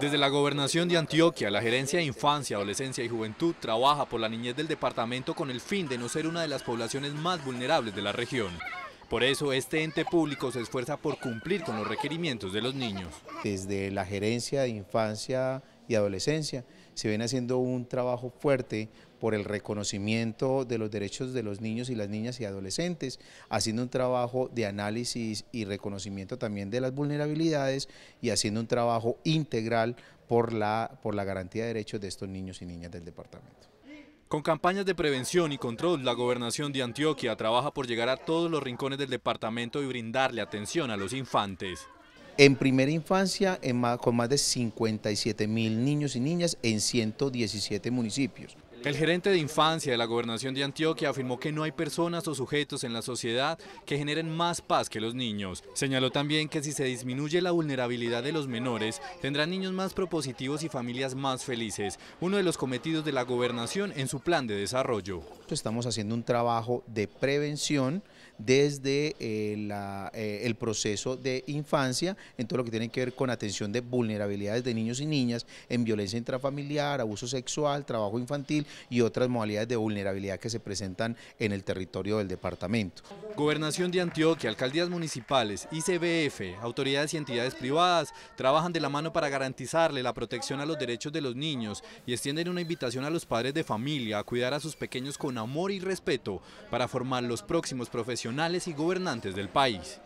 Desde la Gobernación de Antioquia, la Gerencia de Infancia, Adolescencia y Juventud trabaja por la niñez del departamento con el fin de no ser una de las poblaciones más vulnerables de la región. Por eso este ente público se esfuerza por cumplir con los requerimientos de los niños. Desde la Gerencia de Infancia, y adolescencia. Se viene haciendo un trabajo fuerte por el reconocimiento de los derechos de los niños y las niñas y adolescentes, haciendo un trabajo de análisis y reconocimiento también de las vulnerabilidades y haciendo un trabajo integral por la, por la garantía de derechos de estos niños y niñas del departamento. Con campañas de prevención y control, la gobernación de Antioquia trabaja por llegar a todos los rincones del departamento y brindarle atención a los infantes en primera infancia en con más de 57 mil niños y niñas en 117 municipios. El gerente de infancia de la gobernación de Antioquia afirmó que no hay personas o sujetos en la sociedad que generen más paz que los niños. Señaló también que si se disminuye la vulnerabilidad de los menores, tendrán niños más propositivos y familias más felices, uno de los cometidos de la gobernación en su plan de desarrollo. Estamos haciendo un trabajo de prevención desde eh, eh, el proceso de infancia, en todo lo que tiene que ver con atención de vulnerabilidades de niños y niñas, en violencia intrafamiliar, abuso sexual, trabajo infantil y otras modalidades de vulnerabilidad que se presentan en el territorio del departamento. Gobernación de Antioquia, alcaldías municipales, ICBF, autoridades y entidades privadas trabajan de la mano para garantizarle la protección a los derechos de los niños y extienden una invitación a los padres de familia a cuidar a sus pequeños con amor y respeto para formar los próximos profesionales y gobernantes del país.